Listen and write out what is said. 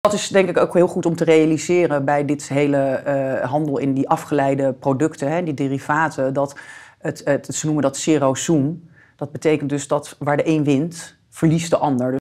Dat is denk ik ook heel goed om te realiseren bij dit hele eh, handel in die afgeleide producten, hè, die derivaten. Dat het, het, ze noemen dat zero-zoom. Dat betekent dus dat waar de een wint, verliest de ander.